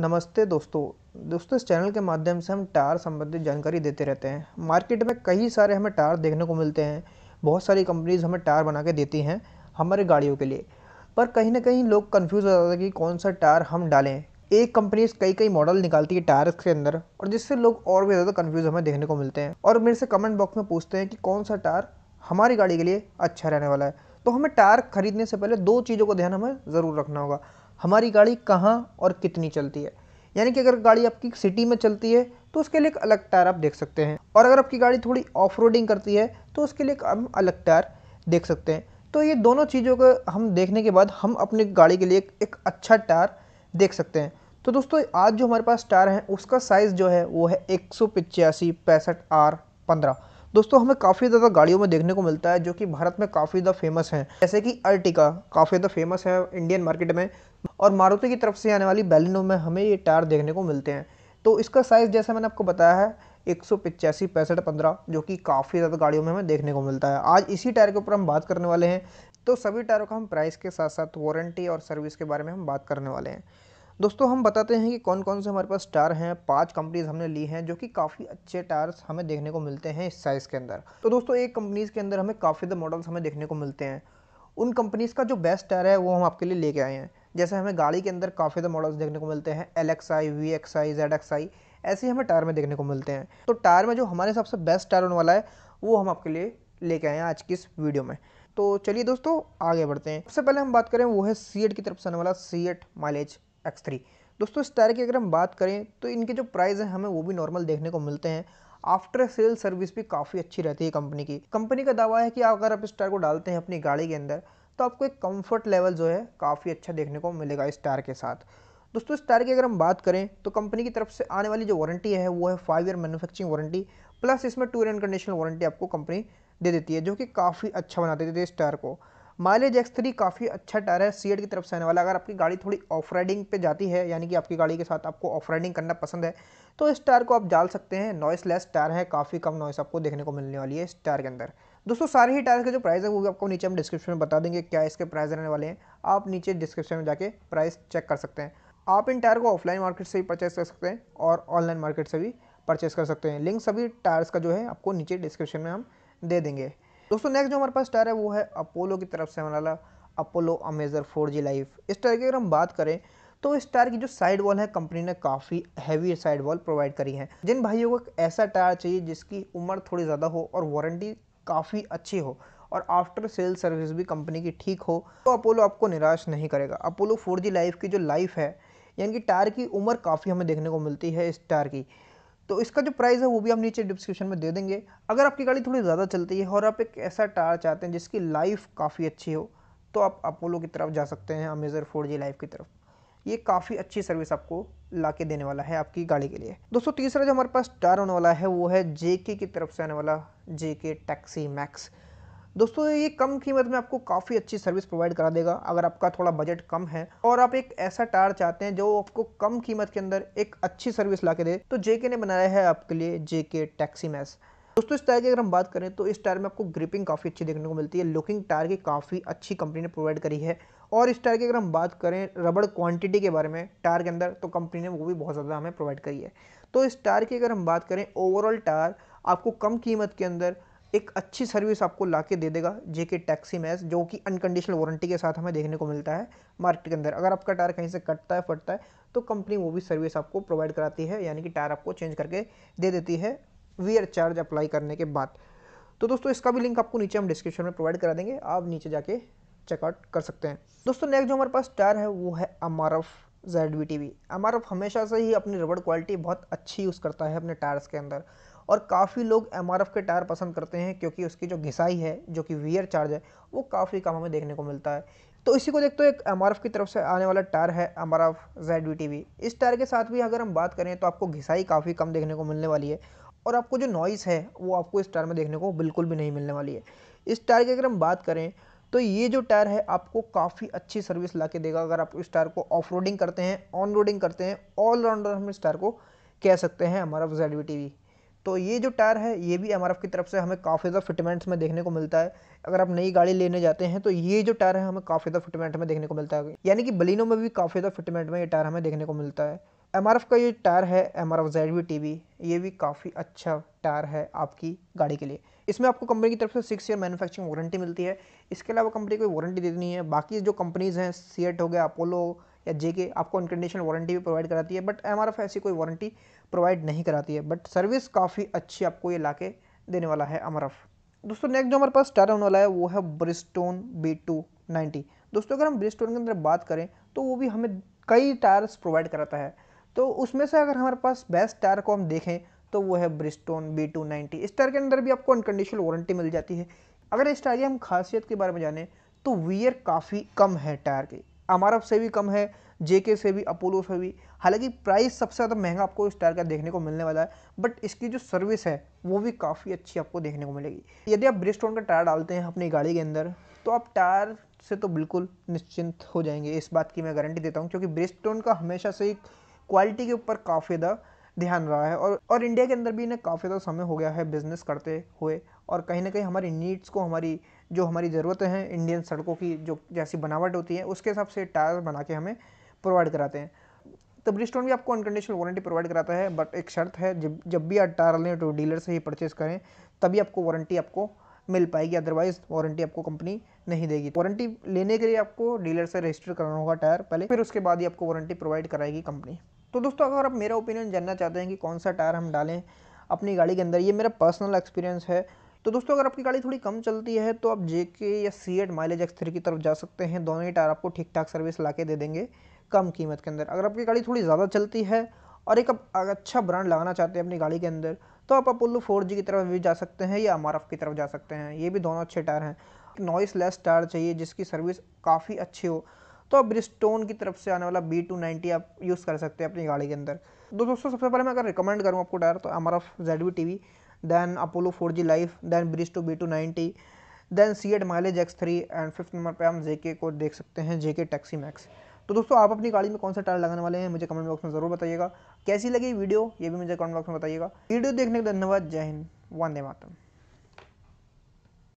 नमस्ते दोस्तों दोस्तों इस चैनल के माध्यम से हम टायर संबंधित जानकारी देते रहते हैं मार्केट में कई सारे हमें टायर देखने को मिलते हैं बहुत सारी कंपनीज़ हमें टायर बना के देती हैं हमारे गाड़ियों के लिए पर कहीं ना कहीं लोग कन्फ्यूज़ हो जाते हैं कि कौन सा टायर हम डालें एक कंपनी कई कई मॉडल निकालती है टायर के अंदर और जिससे लोग और भी ज़्यादा कन्फ्यूज़ हमें देखने को मिलते हैं और मेरे से कमेंट बॉक्स में पूछते हैं कि कौन सा टायर हमारी गाड़ी के लिए अच्छा रहने वाला है तो हमें टायर खरीदने से पहले दो चीज़ों का ध्यान हमें ज़रूर रखना होगा हमारी गाड़ी कहाँ और कितनी चलती है यानी कि अगर गाड़ी आपकी सिटी में चलती है तो उसके लिए एक अलग टायर आप देख सकते हैं और अगर आपकी गाड़ी थोड़ी ऑफ करती है तो उसके लिए हम अलग टायर देख सकते हैं तो ये दोनों चीज़ों को हम देखने के बाद हम अपनी गाड़ी के लिए एक अच्छा टायर देख सकते हैं तो दोस्तों आज जो हमारे पास टायर हैं उसका साइज़ जो है वो है एक सौ पिचासी पैंसठ आर पंद्रह दोस्तों हमें काफ़ी ज़्यादा गाड़ियों में देखने को मिलता है जो कि भारत में काफ़ी ज़्यादा फेमस हैं जैसे कि अर्टिका काफ़ी ज़्यादा फेमस है इंडियन मार्केट में और मारुति की तरफ से आने वाली बैलिनो में हमें ये टायर देखने को मिलते हैं तो इसका साइज़ जैसा मैंने आपको बताया है एक सौ पिचासी पैंसठ पंद्रह जो कि काफ़ी ज़्यादा गाड़ियों में हमें देखने को मिलता है आज इसी टायर के ऊपर हम बात करने वाले हैं तो सभी टायरों का हम प्राइस के साथ साथ वारंटी और सर्विस के बारे में हम बात करने वाले हैं दोस्तों हम बताते हैं कि कौन कौन से हमारे पास टायर हैं पांच कंपनीज हमने ली हैं जो कि काफ़ी अच्छे टायर्स हमें देखने को मिलते हैं इस साइज़ के अंदर तो दोस्तों एक कंपनीज़ के अंदर हमें काफ़ी ज़्यादा मॉडल्स हमें देखने को मिलते हैं उन कंपनीज़ का जो बेस्ट टायर है वो हम आपके लिए लेके आए हैं जैसे हमें गाड़ी के अंदर काफ़ी ज़्यादा मॉडल्स देखने को मिलते हैं L X I V X I Z X I ऐसे ही हमें टायर में देखने को मिलते हैं तो टायर में जो हमारे हिसाब से बेस्ट टायर होने वाला है वो हम आपके लिए लेके आए हैं आज की इस वीडियो में तो चलिए दोस्तों आगे बढ़ते हैं सबसे पहले हम बात करें वो है सी की तरफ से आने वाला सी माइलेज एक्स थ्री दोस्तों इस टायर की अगर हम बात करें तो इनके जो प्राइस हैं हमें वो भी नॉर्मल देखने को मिलते हैं आफ्टर सेल सर्विस भी काफ़ी अच्छी रहती है कंपनी की कंपनी का दावा है कि अगर आप इस टायर को डालते हैं अपनी गाड़ी के अंदर तो आपको एक कम्फर्ट लेवल जो है काफ़ी अच्छा देखने को मिलेगा इस टायर के साथ दोस्तों इस टायर की अगर हम बात करें तो कंपनी की तरफ से आने वाली जो वारंटी है वो है five year manufacturing warranty plus इसमें टूर एंड कंडीशनल वारंटी आपको कंपनी दे देती है जो कि काफ़ी अच्छा बना देती है इस टायर को माइलेज एक्स थ्री काफ़ी अच्छा टायर है सीएट की तरफ से आने वाला अगर आपकी गाड़ी थोड़ी ऑफ राइडिंग पर जाती है यानी कि आपकी गाड़ी के साथ आपको ऑफ राइडिंग करना पसंद है तो इस टायर को आप डाल सकते हैं नॉइस लेस टायर है काफ़ी कम नॉइस आपको देखने को मिलने वाली है इस टायर के अंदर दोस्तों सारे ही टायर के जो प्राइस है वो भी आपको नीचे हम डिस्क्रिप्शन में बता देंगे क्या इसके प्राइस रहने वाले हैं आप नीचे डिस्क्रिप्शन में जाके प्राइस चेक कर सकते हैं आप इन टायर को ऑफलाइन मार्केट से भी परचेस कर सकते हैं और ऑनलाइन मार्केट से भी परचेस कर सकते हैं लिंक सभी टायर्स का जो है आपको नीचे डिस्क्रिप्शन में हम दे देंगे दोस्तों नेक्स्ट जो हमारे पास टायर है वो है अपोलो की तरफ से हमारा Apollo Amazer four G life इस टायर की अगर हम बात करें तो इस टायर की जो साइड वॉल है कंपनी ने काफ़ी हैवी साइड वॉल प्रोवाइड करी है जिन भाइयों को ऐसा टायर चाहिए जिसकी उम्र थोड़ी ज़्यादा हो और वारंटी काफ़ी अच्छी हो और आफ्टर सेल सर्विस भी कंपनी की ठीक हो तो अपोलो आपको निराश नहीं करेगा अपोलो फोर जी लाइफ की जो लाइफ है यानी कि टायर की उम्र काफ़ी हमें देखने को मिलती है इस टायर की तो इसका जो प्राइस है वो भी हम नीचे डिस्क्रिप्शन में दे देंगे अगर आपकी गाड़ी थोड़ी ज़्यादा चलती है और आप एक ऐसा टायर चाहते हैं जिसकी लाइफ काफ़ी अच्छी हो तो आप अपोलो की तरफ जा सकते हैं अमेजर फोर जी लाइफ की तरफ ये काफ़ी अच्छी सर्विस आपको ला के देने वाला है आपकी गाड़ी के लिए दोस्तों तीसरा जो हमारे पास टायर होने वाला है वो है जे की तरफ से आने वाला जे के टैक्सी मैक्स दोस्तों ये कम कीमत में आपको काफ़ी अच्छी सर्विस प्रोवाइड करा देगा अगर आपका थोड़ा बजट कम है और आप एक ऐसा टायर चाहते हैं जो आपको कम कीमत के अंदर एक अच्छी सर्विस ला के दे तो जेके ने बनाया है आपके लिए जेके टैक्सी मैस दोस्तों इस टायर की अगर हम बात करें तो इस टायर में आपको ग्रिपिंग काफ़ी अच्छी देखने को मिलती है लुकिंग टायर की काफ़ी अच्छी कंपनी ने प्रोवाइड करी है और इस टायर की अगर हम बात करें रबड़ क्वांटिटी के बारे में टायर के अंदर तो कंपनी ने वो भी बहुत ज़्यादा हमें प्रोवाइड करी है तो इस टायर की अगर हम बात करें ओवरऑल टायर आपको कम कीमत के अंदर एक अच्छी सर्विस आपको ला के दे देगा जेके टैक्सी मैस जो कि अनकंडीशनल वारंटी के साथ हमें देखने को मिलता है मार्केट के अंदर अगर आपका टायर कहीं से कटता है फटता है तो कंपनी वो भी सर्विस आपको प्रोवाइड कराती है यानी कि टायर आपको चेंज करके दे देती है वीयर चार्ज अप्लाई करने के बाद तो दोस्तों इसका भी लिंक आपको नीचे हम डिस्क्रिप्शन में प्रोवाइड करा देंगे आप नीचे जाके चेकआउट कर सकते हैं दोस्तों नेक्स्ट जो हमारे पास टायर है वो है MRF Z V T V हमेशा से ही अपनी रबड़ क्वालिटी बहुत अच्छी यूज़ करता है अपने टायर्स के अंदर और काफ़ी लोग एम के टायर पसंद करते हैं क्योंकि उसकी जो घिसाई है जो कि वीयर चार्ज है वो काफ़ी कम हमें देखने को मिलता है तो इसी को देखते हो एक एम की तरफ से आने वाला टायर है एम आर इस टायर के साथ भी अगर हम बात करें तो आपको घिसाई काफ़ी कम देखने को मिलने वाली है और आपको जो नॉइस है वो आपको इस टायर में देखने को बिल्कुल भी नहीं मिलने वाली है इस टायर की अगर हम बात करें तो ये जो टायर है आपको काफ़ी अच्छी सर्विस ला के देगा अगर आप इस टायर को ऑफ रोडिंग करते हैं ऑन रोडिंग करते हैं ऑलराउंडर हम इस टायर को कह सकते हैं हमारा जेड वी तो ये जो टायर है ये भी एम की तरफ से हमें काफ़ी ज़्यादा फिटमेंट्स में देखने को मिलता है अगर आप नई गाड़ी लेने जाते हैं तो ये जो टायर है हमें काफ़ी ज़्यादा फिटमेंट में देखने को मिलता है यानी कि बलिनों में भी काफ़ी ज़्यादा फिटमेंट में ये टायर हमें देखने को मिलता है एम का ये टायर है एम आर ये भी काफ़ी अच्छा टायर है आपकी गाड़ी के लिए इसमें आपको कंपनी की तरफ से सिक्स ईयर मैनुफैक्चरिंग वारंटी मिलती है इसके अलावा कंपनी कोई वारंटी देती नहीं है बाकी जो कंपनीज़ हैं सीएट हो गया अपोलो या जे के आपको अनकंडीशनल वारंटी भी प्रोवाइड कराती है बट एम ऐसी कोई वारंटी प्रोवाइड नहीं कराती है बट सर्विस काफ़ी अच्छी आपको ये ला देने वाला है एम दोस्तों नेक्स्ट जो हमारे पास स्टार होने वाला है वो है ब्रिस्टोन बी टू नाइन्टी दोस्तों अगर हम ब्रिस्टोन के अंदर बात करें तो वो भी हमें कई टायर्स प्रोवाइड कराता है तो उसमें से अगर हमारे पास बेस्ट टायर को हम देखें तो वो है ब्रिस्टोन बी टू नाइन्टी इस टायर के अंदर भी आपको अनकंडीशनल वारंटी मिल जाती है अगर इस टायर की हम खासियत के बारे में जानें तो वियर काफ़ी कम है टायर की एम से भी कम है जेके से भी अपोलो से भी हालांकि प्राइस सबसे ज़्यादा महंगा आपको इस टायर का देखने को मिलने वाला है बट इसकी जो सर्विस है वो भी काफ़ी अच्छी आपको देखने को मिलेगी यदि आप ब्रिस्टोन का टायर डालते हैं अपनी गाड़ी के अंदर तो आप टायर से तो बिल्कुल निश्चिंत हो जाएंगे इस बात की मैं गारंटी देता हूँ क्योंकि ब्रिस्टोन का हमेशा से ही क्वालिटी के ऊपर काफ़ी ज़्यादा ध्यान रहा है और और इंडिया के अंदर भी इन्हें काफ़ी ज़्यादा समय हो गया है बिज़नेस करते हुए और कहीं ना कहीं हमारी नीड्स को हमारी जो हमारी ज़रूरतें हैं इंडियन सड़कों की जो जैसी बनावट होती है उसके हिसाब से टायर बना के हमें प्रोवाइड कराते हैं तो ब्रिस्टोन भी आपको अनकंडीशनल वारंटी प्रोवाइड कराता है बट एक शर्त है जब जब भी आप टायर लें तो डीलर से ही परचेस करें तभी आपको वारंटी आपको मिल पाएगी अदरवाइज वारंटी आपको कंपनी नहीं देगी वारंटी लेने के लिए आपको डीलर से रजिस्टर कराना होगा टायर पहले फिर उसके बाद ही आपको वारंटी प्रोवाइड कराएगी कंपनी तो दोस्तों अगर आप मेरा ओपिनियन जानना चाहते हैं कि कौन सा टायर हम डालें अपनी गाड़ी के अंदर ये मेरा पर्सनल एक्सपीरियंस है तो दोस्तों अगर आपकी गाड़ी थोड़ी कम चलती है तो आप जे के या CEAT mileage X three की तरफ जा सकते हैं दोनों ही टायर आपको ठीक ठाक सर्विस ला के दे देंगे कम कीमत के अंदर अगर आपकी गाड़ी थोड़ी ज़्यादा चलती है और एक आप अच्छा ब्रांड लगाना चाहते हैं अपनी गाड़ी के अंदर तो आप अपोलो फोर जी की तरफ भी जा सकते हैं या अमारफ की तरफ जा सकते हैं ये भी दोनों अच्छे टायर हैं नॉइस लेस टायर चाहिए जिसकी सर्विस काफ़ी अच्छी हो तो आप ब्रिस्टोन की तरफ से आने वाला बी टू नाइन्टी आप यूज़ कर सकते हैं अपनी गाड़ी के अंदर दोस्तों सबसे पहले मैं अगर रिकमेंड करूँ आपको टायर तो F Z V T V then Apollo 4G Life, then Bridge to B290, then C Mileage mileage X three and fifth number पे हम जेके को देख सकते हैं जेके टैक्सी मैक्स तो दोस्तों आप अपनी गाड़ी में कौन सा टायर लगाने वाले हैं मुझे कमेंट बॉक्स में ज़रूर बताइएगा कैसी लगी वीडियो ये भी मुझे कमेंट बॉक्स में बताइएगा वीडियो देखने के धन्यवाद जय हिंद वंदे मातम